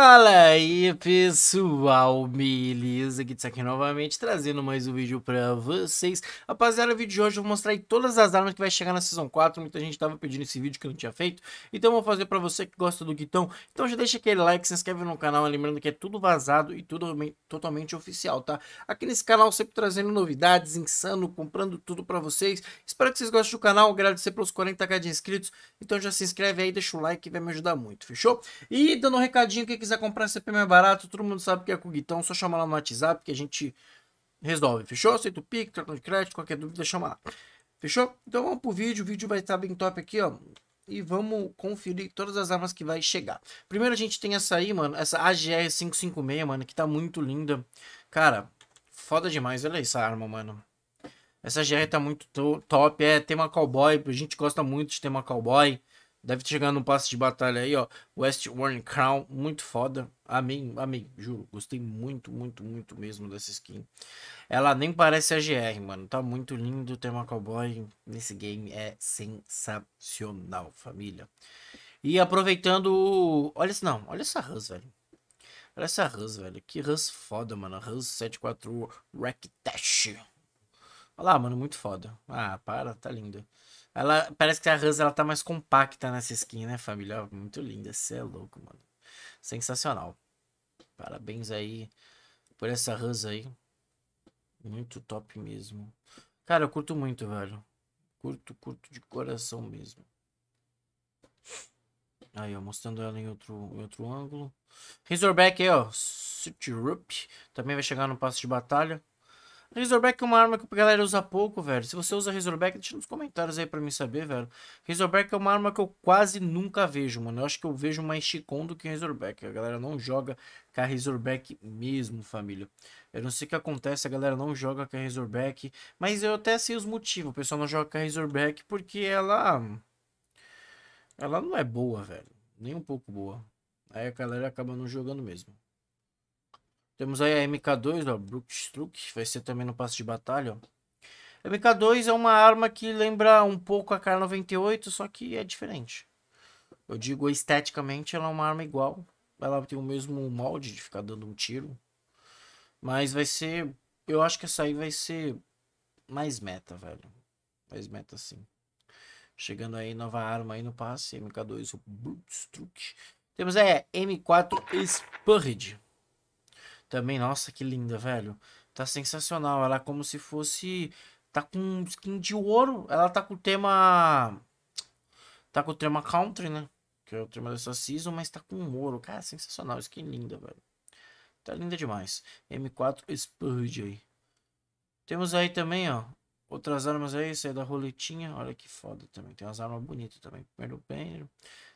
Fala aí pessoal, beleza? Aqui aqui novamente trazendo mais um vídeo pra vocês. Rapaziada, o vídeo de hoje eu vou mostrar aí todas as armas que vai chegar na Season 4. Muita gente tava pedindo esse vídeo que eu não tinha feito. Então eu vou fazer pra você que gosta do Guitão. Então já deixa aquele like, se inscreve no canal. Lembrando que é tudo vazado e tudo totalmente oficial, tá? Aqui nesse canal sempre trazendo novidades, insano, comprando tudo pra vocês. Espero que vocês gostem do canal, agradecer pelos 40k de inscritos. Então já se inscreve aí, deixa o like que vai me ajudar muito, fechou? E dando um recadinho aqui que quiser comprar CP mais barato, todo mundo sabe que é com o Guitão, é só chama lá no WhatsApp que a gente resolve. Fechou? Aceita o PIC, cartão de crédito, qualquer dúvida, chama lá. Fechou? Então vamos pro vídeo. O vídeo vai estar bem top aqui, ó. E vamos conferir todas as armas que vai chegar. Primeiro a gente tem essa aí, mano. Essa AGR 556, mano, que tá muito linda. Cara, foda demais. Olha essa arma, mano. Essa GR tá muito top. É tema cowboy. A gente gosta muito de tema cowboy. Deve ter chegado no passe de batalha aí, ó. West Warren Crown, muito foda. Amém, amém, juro. Gostei muito, muito, muito mesmo dessa skin. Ela nem parece a GR, mano. Tá muito lindo o tema cowboy nesse game. É sensacional, família. E aproveitando... Olha isso, não. Olha essa Hus, velho. Olha essa Hus, velho. Que Hus foda, mano. Hus 74 Racktash. Olha lá, mano. Muito foda. Ah, para. Tá linda. Ela, parece que a Hans ela tá mais compacta nessa skin, né, família? Muito linda, você é louco, mano. Sensacional. Parabéns aí por essa Hans aí. Muito top mesmo. Cara, eu curto muito, velho. Curto, curto de coração mesmo. Aí, ó, mostrando ela em outro, em outro ângulo. Razorback aí, ó. Rup. Também vai chegar no passo de batalha. Razorback é uma arma que a galera usa pouco, velho. Se você usa Razorback, deixa nos comentários aí pra mim saber, velho. Razorback é uma arma que eu quase nunca vejo, mano. Eu acho que eu vejo mais Chicon do que Razorback. A galera não joga com a Razorback mesmo, família. Eu não sei o que acontece, a galera não joga com a Razorback. Mas eu até sei os motivos. O pessoal não joga com a Razorback porque ela... Ela não é boa, velho. Nem um pouco boa. Aí a galera acaba não jogando mesmo. Temos aí a MK2, ó, Brookstruck, vai ser também no passo de batalha, ó. MK2 é uma arma que lembra um pouco a K98, só que é diferente. Eu digo esteticamente, ela é uma arma igual. Ela tem o mesmo molde de ficar dando um tiro. Mas vai ser. Eu acho que essa aí vai ser mais meta, velho. Mais meta sim. Chegando aí, nova arma aí no passe. MK2, o Brutstruck. Temos aí a M4 Spurred. Também, nossa, que linda, velho. Tá sensacional. Ela é como se fosse. Tá com skin de ouro. Ela tá com o tema. Tá com o tema country, né? Que é o tema dessa season, mas tá com ouro. Cara, sensacional. Skin linda, velho. Tá linda demais. M4 Spurge aí. Temos aí também, ó. Outras armas aí, essa é da roletinha. Olha que foda também. Tem umas armas bonitas também. Primeiro bem.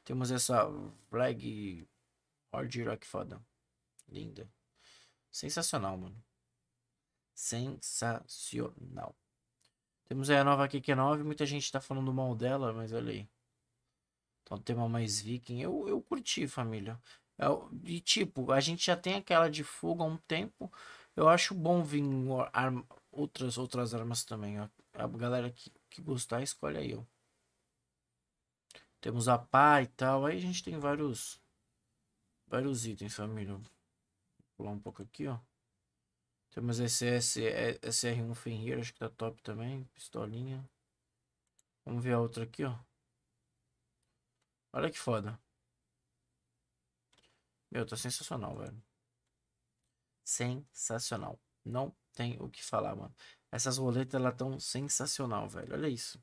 Temos essa Flag Horde que foda. Linda. Sensacional, mano. Sensacional. Temos aí a nova QQ9. Muita gente tá falando mal dela, mas olha aí. Então, tema mais viking. Eu, eu curti, família. é e tipo, a gente já tem aquela de fogo há um tempo. Eu acho bom vir arma, outras, outras armas também. Ó. A galera que, que gostar, escolhe aí, ó. Temos a pá e tal. Aí a gente tem vários, vários itens, família pular um pouco aqui, ó. temos esse SR1 Fenrir, acho que tá top também. Pistolinha. Vamos ver a outra aqui, ó. Olha que foda. Meu, tá sensacional, velho. Sensacional. Não tem o que falar, mano. Essas roletas, elas tão sensacional, velho. Olha isso.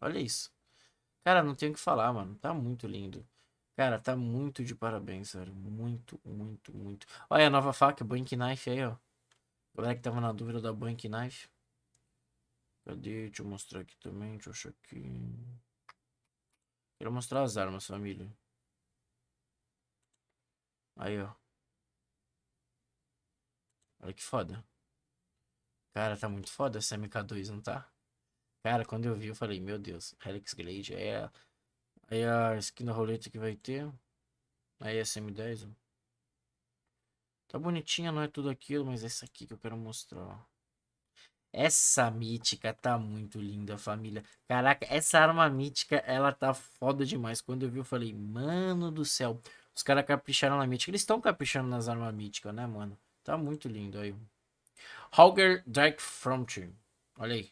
Olha isso. Cara, não tem o que falar, mano. Tá muito lindo. Cara, tá muito de parabéns, velho. Muito, muito, muito. Olha a nova faca, Bank Knife aí, ó. Galera que tava na dúvida da Bank Knife. Cadê? Deixa eu mostrar aqui também. Deixa eu achar aqui. Quero mostrar as armas, família. Aí, ó. Olha que foda. Cara, tá muito foda essa MK2, não tá? Cara, quando eu vi, eu falei, meu Deus, Helix Glade é Aí a esquina roleta que vai ter. Aí essa M10, ó. Tá bonitinha, não é tudo aquilo, mas essa aqui que eu quero mostrar, ó. Essa mítica tá muito linda, família. Caraca, essa arma mítica, ela tá foda demais. Quando eu vi, eu falei, mano do céu. Os caras capricharam na mítica. Eles estão caprichando nas armas míticas, né, mano? Tá muito lindo aí. Hauger Dark Frontier. Olha aí.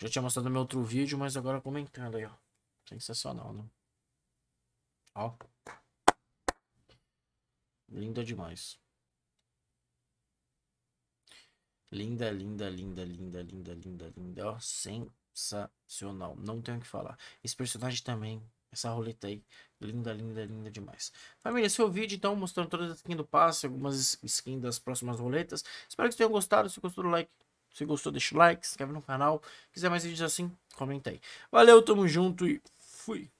Já tinha mostrado no meu outro vídeo, mas agora comentando aí, ó. Sensacional, né? Ó. Linda demais. Linda, linda, linda, linda, linda, linda, linda. Ó, sensacional. Não tenho o que falar. Esse personagem também. Essa roleta aí. Linda, linda, linda demais. Família, esse é o vídeo, então, mostrando todas as skins do passe, algumas skins das próximas roletas. Espero que vocês tenham gostado. Se gostou, like. Se gostou, deixa o like, se inscreve no canal. Se quiser mais vídeos assim, comenta aí. Valeu, tamo junto e Fui.